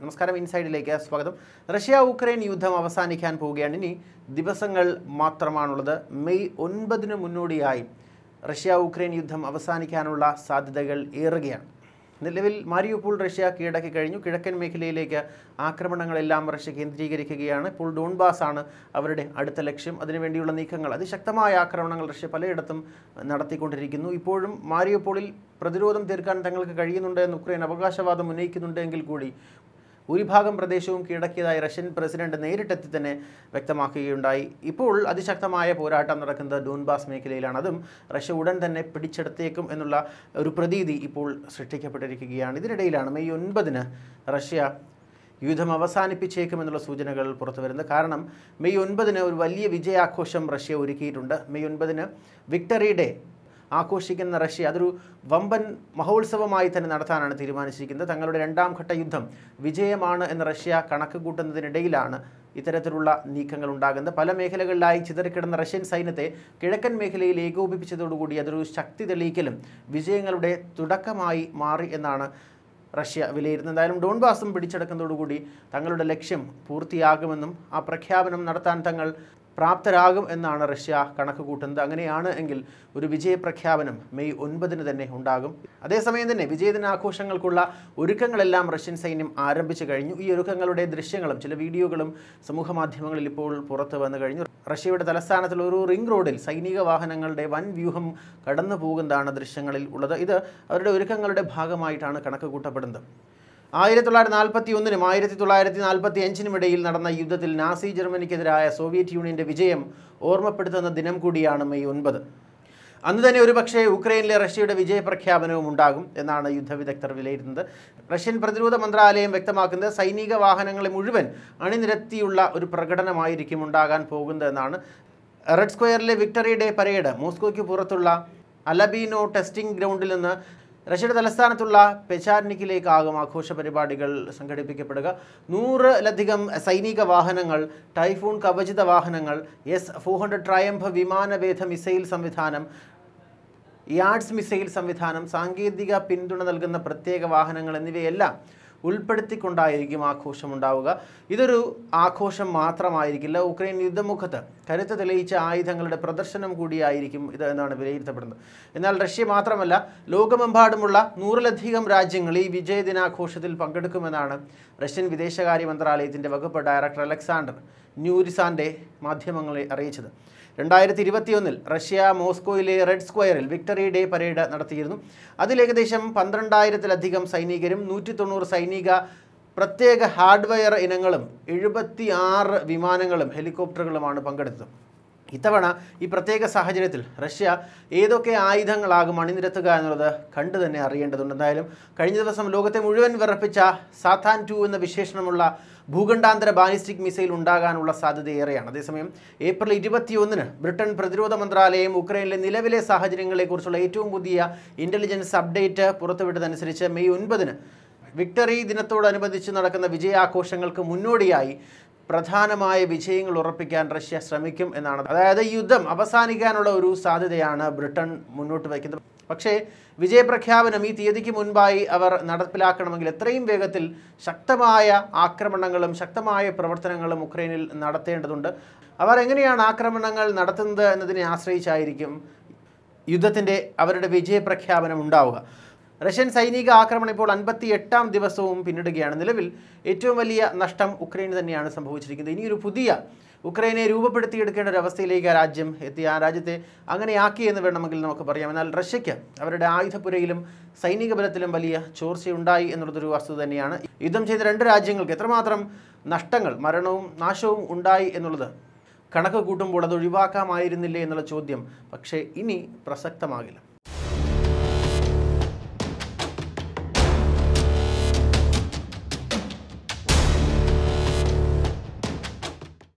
നമസ്കാരം ഇൻസൈഡിലേക്ക് സ്വാഗതം Russia Ukraine യുദ്ധം അവസാനിക്കാൻ പോവുകയാണ് ഇനി ദിവസങ്ങൾ മാത്രമാണുള്ളത് മെയ് ഒൻപതിന് മുന്നോടിയായി റഷ്യ ഉക്രൈൻ യുദ്ധം അവസാനിക്കാനുള്ള സാധ്യതകൾ ഏറുകയാണ് നിലവിൽ മാരിയുപ്പോൾ റഷ്യ കീഴടക്കി കഴിഞ്ഞു കിഴക്കൻ മേഖലയിലേക്ക് ആക്രമണങ്ങളെല്ലാം റഷ്യ കേന്ദ്രീകരിക്കുകയാണ് ഇപ്പോൾ ഡോൺബാസ് ആണ് അവരുടെ അടുത്ത ലക്ഷ്യം അതിനുവേണ്ടിയുള്ള നീക്കങ്ങൾ അതിശക്തമായ ആക്രമണങ്ങൾ റഷ്യ പലയിടത്തും നടത്തിക്കൊണ്ടിരിക്കുന്നു ഇപ്പോഴും മാരിയുപ്പോളിൽ പ്രതിരോധം തീർക്കാൻ തങ്ങൾക്ക് കഴിയുന്നുണ്ട് എന്ന് ഉക്രൈൻ അവകാശവാദം ഉന്നയിക്കുന്നുണ്ടെങ്കിൽ കൂടി ഭൂരിഭാഗം പ്രദേശവും കീഴടക്കിയതായി റഷ്യൻ പ്രസിഡന്റ് നേരിട്ടെത്തി തന്നെ വ്യക്തമാക്കുകയുണ്ടായി ഇപ്പോൾ അതിശക്തമായ പോരാട്ടം നടക്കുന്നത് ഡോൺബാസ് മേഖലയിലാണ് അതും റഷ്യ ഉടൻ തന്നെ പിടിച്ചെടുത്തേക്കും എന്നുള്ള ഒരു പ്രതീതി ഇപ്പോൾ സൃഷ്ടിക്കപ്പെട്ടിരിക്കുകയാണ് ഇതിനിടയിലാണ് മെയ് ഒൻപതിന് റഷ്യ യുദ്ധം അവസാനിപ്പിച്ചേക്കുമെന്നുള്ള സൂചനകൾ പുറത്തു വരുന്നത് കാരണം മെയ് ഒൻപതിന് ഒരു വലിയ വിജയാഘോഷം റഷ്യ ഒരുക്കിയിട്ടുണ്ട് മെയ് ഒൻപതിന് വിക്ടറി ഡേ ആഘോഷിക്കുന്ന റഷ്യ അതൊരു വമ്പൻ മഹോത്സവമായി തന്നെ നടത്താനാണ് തീരുമാനിച്ചിരിക്കുന്നത് തങ്ങളുടെ രണ്ടാം ഘട്ട യുദ്ധം വിജയമാണ് എന്ന് റഷ്യ കണക്ക് കൂട്ടുന്നതിനിടയിലാണ് ഇത്തരത്തിലുള്ള നീക്കങ്ങൾ ഉണ്ടാകുന്നത് പല മേഖലകളിലായി ചിതറിക്കിടന്ന റഷ്യൻ സൈന്യത്തെ കിഴക്കൻ മേഖലയിൽ ഏകോപിപ്പിച്ചതോടുകൂടി അതൊരു ശക്തി തെളിയിക്കലും വിജയങ്ങളുടെ തുടക്കമായി മാറി എന്നാണ് റഷ്യ വിലയിരുന്നത് എന്തായാലും ഡോൺബാസും പിടിച്ചെടുക്കുന്നതോടുകൂടി തങ്ങളുടെ ലക്ഷ്യം പൂർത്തിയാകുമെന്നും ആ പ്രഖ്യാപനം നടത്താൻ തങ്ങൾ പ്രാപ്തരാകും എന്നാണ് റഷ്യ കണക്ക് കൂട്ടുന്നത് അങ്ങനെയാണ് എങ്കിൽ ഒരു വിജയപ്രഖ്യാപനം മെയ് ഒൻപതിന് തന്നെ ഉണ്ടാകും അതേസമയം തന്നെ വിജയദിനാഘോഷങ്ങൾക്കുള്ള ഒരുക്കങ്ങളെല്ലാം റഷ്യൻ സൈന്യം ആരംഭിച്ചു കഴിഞ്ഞു ഈ ഒരുക്കങ്ങളുടെ ദൃശ്യങ്ങളും ചില വീഡിയോകളും സമൂഹ മാധ്യമങ്ങളിൽ ഇപ്പോൾ പുറത്തു വന്നു കഴിഞ്ഞു റഷ്യയുടെ തലസ്ഥാനത്തുള്ള ഒരു റിംഗ് റോഡിൽ സൈനിക വാഹനങ്ങളുടെ വൻ വ്യൂഹം കടന്നു പോകുന്നതാണ് ദൃശ്യങ്ങളിൽ ഉള്ളത് ഇത് അവരുടെ ഒരുക്കങ്ങളുടെ ഭാഗമായിട്ടാണ് കണക്ക് കൂട്ടപ്പെടുന്നത് ആയിരത്തി തൊള്ളായിരത്തി നാൽപ്പത്തി ഒന്നിനും ആയിരത്തി തൊള്ളായിരത്തി നാൽപ്പത്തി അഞ്ചിനും ഇടയിൽ നടന്ന യുദ്ധത്തിൽ നാസി ജർമ്മനിക്കെതിരായ സോവിയറ്റ് യൂണിയൻ്റെ വിജയം ഓർമ്മപ്പെടുത്തുന്ന ദിനം കൂടിയാണ് മെയ് ഒൻപത് അന്ന് തന്നെ ഒരുപക്ഷേ ഉക്രൈനിലെ റഷ്യയുടെ വിജയപ്രഖ്യാപനവും ഉണ്ടാകും എന്നാണ് യുദ്ധവിദഗ്ധർ വിലയിരുത്തുന്നത് റഷ്യൻ പ്രതിരോധ മന്ത്രാലയം വ്യക്തമാക്കുന്നത് സൈനിക വാഹനങ്ങളെ മുഴുവൻ അണിനിരത്തിയുള്ള ഒരു പ്രകടനമായിരിക്കും ഉണ്ടാകാൻ പോകുന്നതെന്നാണ് റെഡ് സ്ക്വയറിലെ വിക്ടറി ഡേ പരേഡ് മോസ്കോയ്ക്ക് പുറത്തുള്ള അലബീനോ ടെസ്റ്റിംഗ് ഗ്രൗണ്ടിൽ നിന്ന് റഷ്യയുടെ തലസ്ഥാനത്തുള്ള പെചാർനിക്കിലേക്കാകും ആഘോഷ പരിപാടികൾ സംഘടിപ്പിക്കപ്പെടുക നൂറിലധികം സൈനിക വാഹനങ്ങൾ ടൈഫൂൺ കവചിത വാഹനങ്ങൾ എസ് ഫോർ ഹൺഡ്രഡ് ട്രയംഭ വിമാനവേധ മിസൈൽ സംവിധാനം യാഡ്സ് മിസൈൽ സംവിധാനം സാങ്കേതിക പിന്തുണ നൽകുന്ന പ്രത്യേക വാഹനങ്ങൾ എന്നിവയെല്ലാം ഉൾപ്പെടുത്തിക്കൊണ്ടായിരിക്കും ആഘോഷമുണ്ടാവുക ഇതൊരു ആഘോഷം മാത്രമായിരിക്കില്ല ഉക്രൈൻ യുദ്ധമുഖത്ത് കരുത്ത് തെളിയിച്ച ആയുധങ്ങളുടെ പ്രദർശനം കൂടിയായിരിക്കും ഇത് എന്നാണ് വിലയിരുത്തപ്പെടുന്നത് എന്നാൽ റഷ്യ മാത്രമല്ല ലോകമെമ്പാടുമുള്ള നൂറിലധികം രാജ്യങ്ങൾ ഈ വിജയദിനാഘോഷത്തിൽ പങ്കെടുക്കുമെന്നാണ് റഷ്യൻ വിദേശകാര്യ മന്ത്രാലയത്തിൻ്റെ വകുപ്പ് ഡയറക്ടർ അലക്സാണ്ടർ ന്യൂരിസാൻ്റെ മാധ്യമങ്ങളെ അറിയിച്ചത് രണ്ടായിരത്തി ഇരുപത്തിയൊന്നിൽ റഷ്യ മോസ്കോയിലെ റെഡ് സ്ക്വയറിൽ വിക്ടറി ഡേ പരേഡ് നടത്തിയിരുന്നു അതിൽ ഏകദേശം പന്ത്രണ്ടായിരത്തിലധികം സൈനികരും നൂറ്റി തൊണ്ണൂറ് സൈനിക പ്രത്യേക ഹാർഡ്വെയർ ഇനങ്ങളും എഴുപത്തി ആറ് വിമാനങ്ങളും ഹെലികോപ്റ്ററുകളുമാണ് പങ്കെടുത്തത് ഇത്തവണ ഈ പ്രത്യേക സാഹചര്യത്തിൽ റഷ്യ ഏതൊക്കെ ആയുധങ്ങളാകും അണിനിരത്തുക എന്നുള്ളത് കണ്ടു തന്നെ അറിയേണ്ടതുണ്ട് എന്തായാലും കഴിഞ്ഞ ദിവസം ലോകത്തെ മുഴുവൻ വിറപ്പിച്ച സാത്താൻ ടു എന്ന വിശേഷണമുള്ള ഭൂഖണ്ഡാന്തര ബാലിസ്റ്റിക് മിസൈൽ ഉണ്ടാകാനുള്ള സാധ്യതയേറെയാണ് അതേസമയം ഏപ്രിൽ ഇരുപത്തിയൊന്നിന് ബ്രിട്ടൻ പ്രതിരോധ മന്ത്രാലയം ഉക്രൈനിലെ നിലവിലെ സാഹചര്യങ്ങളെക്കുറിച്ചുള്ള ഏറ്റവും പുതിയ ഇൻ്റലിജൻസ് അപ്ഡേറ്റ് പുറത്തുവിട്ടതനുസരിച്ച് മെയ് ഒൻപതിന് വിക്ടറി ദിനത്തോടനുബന്ധിച്ച് നടക്കുന്ന വിജയാഘോഷങ്ങൾക്ക് മുന്നോടിയായി പ്രധാനമായ വിജയങ്ങൾ ഉറപ്പിക്കാൻ റഷ്യ ശ്രമിക്കും എന്നാണ് അതായത് യുദ്ധം അവസാനിക്കാനുള്ള ഒരു സാധ്യതയാണ് ബ്രിട്ടൻ മുന്നോട്ട് വയ്ക്കുന്നത് പക്ഷേ വിജയപ്രഖ്യാപനം ഈ തീയതിക്ക് മുൻപായി അവർ നടപ്പിലാക്കണമെങ്കിൽ എത്രയും വേഗത്തിൽ ശക്തമായ ആക്രമണങ്ങളും ശക്തമായ പ്രവർത്തനങ്ങളും ഉക്രൈനിൽ നടത്തേണ്ടതുണ്ട് അവർ എങ്ങനെയാണ് ആക്രമണങ്ങൾ നടത്തുന്നത് എന്നതിനെ ആശ്രയിച്ചായിരിക്കും യുദ്ധത്തിൻ്റെ അവരുടെ വിജയപ്രഖ്യാപനം ഉണ്ടാവുക റഷ്യൻ സൈനിക ആക്രമണം ഇപ്പോൾ അൻപത്തി എട്ടാം ദിവസവും പിന്നിടുകയാണ് നിലവിൽ ഏറ്റവും വലിയ നഷ്ടം ഉക്രൈന് തന്നെയാണ് സംഭവിച്ചിരിക്കുന്നത് ഇനിയൊരു പുതിയ ഉക്രൈനെ രൂപപ്പെടുത്തിയെടുക്കേണ്ട ഒരു അവസ്ഥയിലേക്ക് ആ രാജ്യം എത്തി ആ രാജ്യത്തെ അങ്ങനെയാക്കി എന്ന് വേണമെങ്കിൽ നമുക്ക് പറയാം എന്നാൽ റഷ്യയ്ക്ക് അവരുടെ ആയുധപ്പുരയിലും സൈനിക ബലത്തിലും വലിയ ചോർച്ചയുണ്ടായി എന്നുള്ളതൊരു വസ്തുത തന്നെയാണ് യുദ്ധം ചെയ്ത രണ്ട് രാജ്യങ്ങൾക്ക് എത്രമാത്രം നഷ്ടങ്ങൾ മരണവും നാശവും ഉണ്ടായി എന്നുള്ളത് കണക്ക് കൂട്ടുമ്പോൾ അത് ഒഴിവാക്കാമായിരുന്നില്ലേ എന്നുള്ള ചോദ്യം പക്ഷേ ഇനി പ്രസക്തമാകില്ല